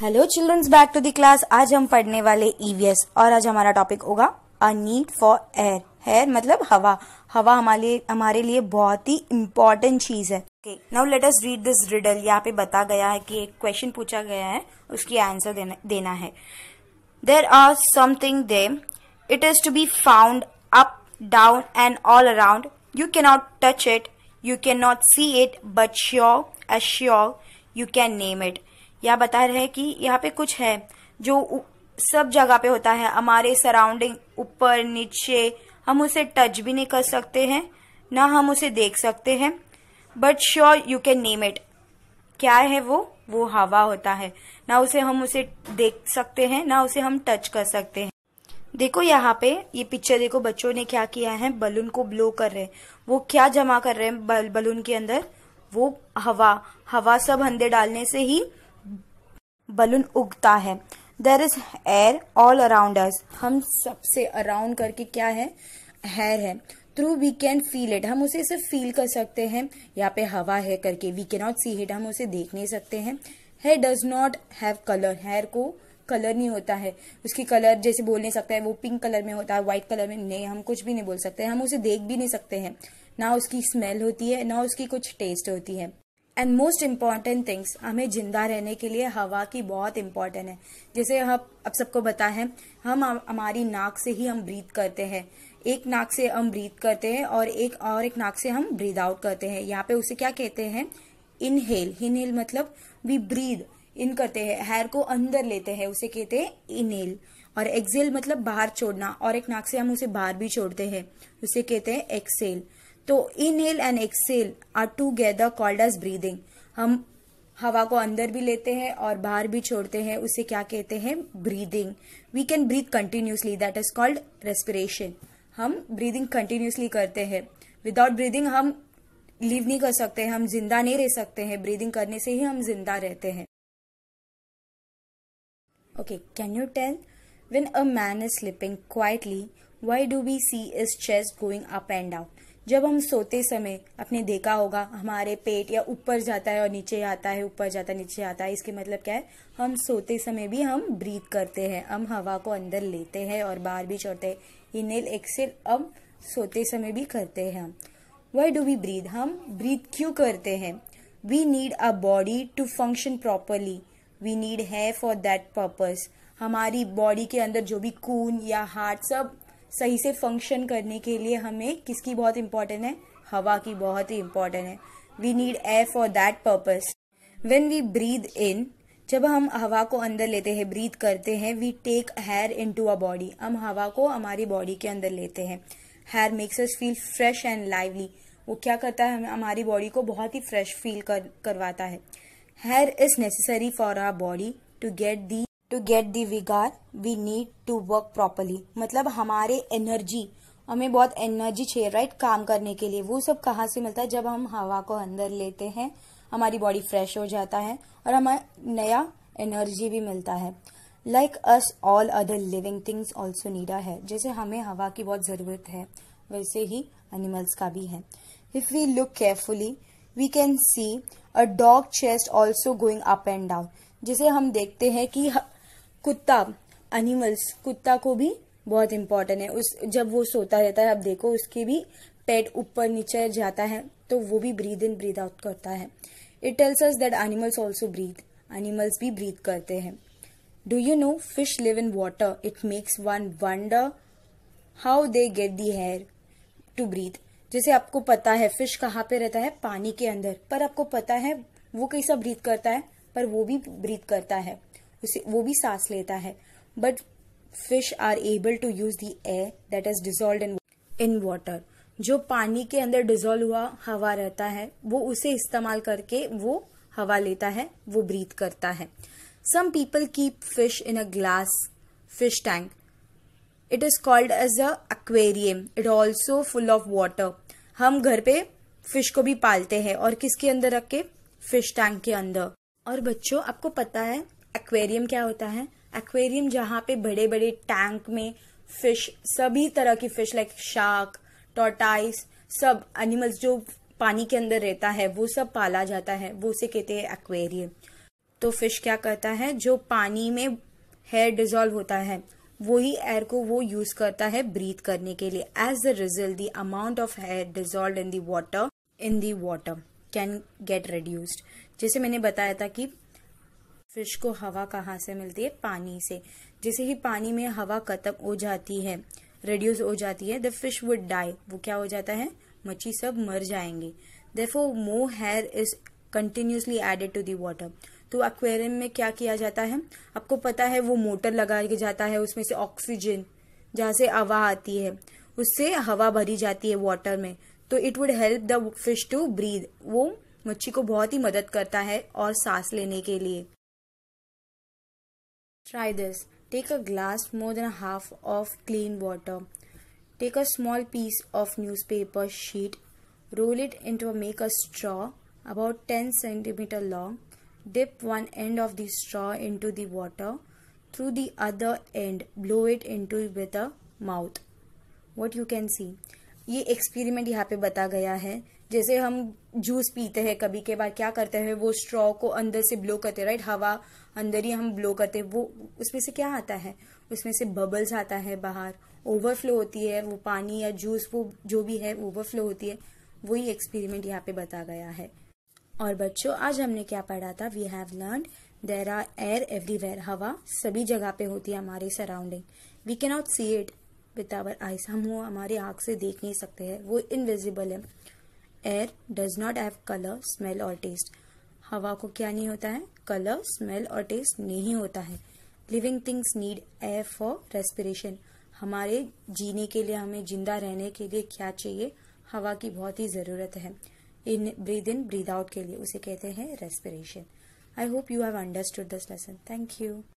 Hello childrens back to the class आज हम पढ़ने वाले ईवीएस e और आज हमारा टॉपिक होगा a need for air air मतलब हवा हवा हमारे हमारे लिए बहुत ही इम्पोर्टेंट चीज है now let us read this riddle यहाँ पे बता गया है कि एक क्वेश्चन पूछा गया है उसकी आंसर देना, देना है there are something they it is to be found up down and all around you not touch it you can not see it but sure a sure you can name it या बता रहे हैं कि यहाँ पे कुछ है जो सब जगह पे होता है हमारे सराउंडिंग ऊपर नीचे हम उसे टच भी नहीं कर सकते हैं ना हम उसे देख सकते हैं but sure you can name it क्या है वो वो हवा होता है ना उसे हम उसे देख सकते हैं ना उसे हम टच कर सकते हैं देखो यहाँ पे ये पिक्चर देखो बच्चों ने क्या किया है बलून को ब्लो कर रहे हैं वो क्या जमा कर रहे हैं बल, बलून के अंदर वो हवा हवा सब अंदर डालने से ही बलून उगता है there is air all around us हम सबसे अराउंड करके क्या है हेयर है through we can feel it हम उसे सिर्फ फील कर सकते हैं यहाँ पे हवा है करके वी के नॉट सी इट हम उसे देख नहीं सकते हैं air does not have colour air को कलर नहीं होता है उसकी कलर जैसे बोल नहीं सकते हैं वो पिंक कलर में होता है व्हाइट कलर में नहीं हम कुछ भी नहीं बोल सकते हम उसे देख भी नहीं सकते हैं ना उसकी स्मेल होती है ना उसकी कुछ टेस्ट होती है एंड मोस्ट इम्पॉर्टेंट थिंग्स हमें जिंदा रहने के लिए हवा की बहुत इम्पॉर्टेंट है जैसे हम अब सबको बता है हम हमारी नाक से ही हम ब्रीथ करते हैं एक नाक से हम ब्रीथ करते हैं और एक और एक नाक से हम ब्रीद आउट करते हैं यहाँ पे उसे क्या कहते हैं इनहेल इनहेल मतलब वी ब्रीद इन करते हैं हेयर को अंदर लेते हैं उसे कहते हैं इनहेल और एक्सेल मतलब बाहर छोड़ना और एक नाक से हम उसे बाहर भी छोड़ते हैं उसे कहते हैं एक्सेल तो inhale and exhale are together called as breathing हम हवा को अंदर भी लेते हैं और बाहर भी छोड़ते हैं उसे क्या कहते हैं breathing we can breathe continuously that is called respiration हम ब्रीदिंग कंटिन्यूसली करते हैं विदाउट ब्रीदिंग हम लिव नहीं कर सकते हम जिंदा नहीं रह सकते हैं ब्रीदिंग करने से ही हम जिंदा रहते हैं okay can you tell When a man is sleeping quietly why do we see is chest going up and down? जब हम सोते समय आपने देखा होगा हमारे पेट या ऊपर जाता है और नीचे आता है ऊपर जाता है नीचे आता है इसके मतलब क्या है हम सोते समय भी हम ब्रीथ करते हैं हम हवा को अंदर लेते हैं और बाहर भी छोड़ते हैं इनहेल एक्सेल अब सोते समय भी करते हैं हम वाई डू वी ब्रीद हम ब्रीथ क्यों करते हैं we need a body to function properly we need है फॉर दैट पर्पज हमारी बॉडी के अंदर जो भी खून या हार्ट सब सही से फंक्शन करने के लिए हमें किसकी बहुत इंपॉर्टेंट है हवा की बहुत ही इंपॉर्टेंट है we need air for that purpose when we breathe in जब हम हवा को अंदर लेते हैं ब्रीद करते हैं we take air in to a body हम हवा को हमारी बॉडी के अंदर लेते हैं air makes us feel fresh and lively वो क्या करता है हमें हमारी बॉडी को बहुत ही फ्रेश फील कर करवाता है air is necessary for our body to get the to get the vigour we need to work properly मतलब हमारे एनर्जी हमें बहुत एनर्जी चाहिए राइट काम करने के लिए वो सब कहाँ से मिलता है जब हम हवा को अंदर लेते हैं हमारी बॉडी फ्रेश हो जाता है और हमें नया एनर्जी भी मिलता है like us all other living things also need है जैसे हमें हवा की बहुत ज़रूरत है वैसे ही एनिमल्स का भी है if we look carefully we can see a dog chest also going up and down जिसे हम देखते हैं कि कुत्ता एनिमल्स कुत्ता को भी बहुत इंपॉर्टेंट है उस जब वो सोता रहता है अब देखो उसके भी पेट ऊपर नीचे जाता है तो वो भी ब्रीद इन ब्रीद आउट करता है it tells us that animals also breathe animals भी ब्रीद करते हैं do you know fish live in water it makes one wonder how they get the air to breathe जैसे आपको पता है fish कहाँ पे रहता है पानी के अंदर पर आपको पता है वो कैसा ब्रीद करता है पर वो भी ब्रीथ करता है उसे वो भी सांस लेता है but fish are able to use the air that is dissolved in in water जो पानी के अंदर डिजोल्व हुआ हवा रहता है वो उसे इस्तेमाल करके वो हवा लेता है वो ब्रीथ करता है some people keep fish in a glass fish tank it is called as a it also full of water हम घर पे फिश को भी पालते हैं और किसके अंदर रख के फिश टैंक के अंदर और बच्चों आपको पता है एक्वेरियम क्या होता है एक्वेरियम जहाँ पे बड़े बड़े टैंक में फिश सभी तरह की फिश लाइक शार्क टोटाइस सब एनिमल्स जो पानी के अंदर रहता है वो सब पाला जाता है वो उसे कहते हैं एक्वेरियम तो फिश क्या करता है जो पानी में हेयर डिजोल्व होता है वही एयर को वो यूज करता है ब्रीथ करने के लिए as the result the amount of air dissolved in water in water can get reduced जैसे मैंने बताया था कि फिश को हवा कहाँ से मिलती है पानी से जैसे ही पानी में हवा खत्म हो जाती है रेड्यूस हो जाती है द फिश वुड डाई वो क्या हो जाता है मच्छी सब मर जाएंगे देखो more air is continuously added to the water तो एक्वेरियम में क्या किया जाता है आपको पता है वो मोटर लगा के जाता है उसमें से ऑक्सीजन जहाँ से हवा आती है उससे हवा भरी जाती है वॉटर में तो it would help the fish to breathe वो मच्छी को बहुत ही मदद करता है और सांस लेने के लिए Try this. Take a glass more than a half of clean water. Take a small piece of newspaper sheet, roll it into a make a straw about 10 cm long. Dip one end of the straw into the water. Through the other end, blow it into with a mouth. What you can see. ये experiment यहाँ पे बता गया है जैसे हम juice पीते हैं कभी के बाद क्या करते हैं वो स्ट्रॉ को अंदर से ब्लो करते राइट हवा अंदर ही हम ब्लो करते वो उसमें से क्या आता है उसमें से बबल्स आता है बाहर ओवरफ्लो होती है वो पानी या जूस वो जो भी है ओवरफ्लो होती है वही एक्सपेरिमेंट यहाँ पे बता गया है और बच्चों आज हमने क्या पढ़ा था we have learn there are air everywhere हवा सभी जगह पे होती है हमारे surrounding we cannot see it with our eyes हम वो हमारे आंख से देख नहीं सकते हैं वो इनविजिबल है air does not have colour smell और टेस्ट हवा को क्या नहीं होता है कलर स्मेल और टेस्ट नहीं होता है living things need air for respiration हमारे जीने के लिए हमें जिंदा रहने के लिए क्या चाहिए हवा की बहुत ही ज़रूरत है in breathe in breathe out के लिए उसे कहते हैं respiration I hope you have understood this lesson thank you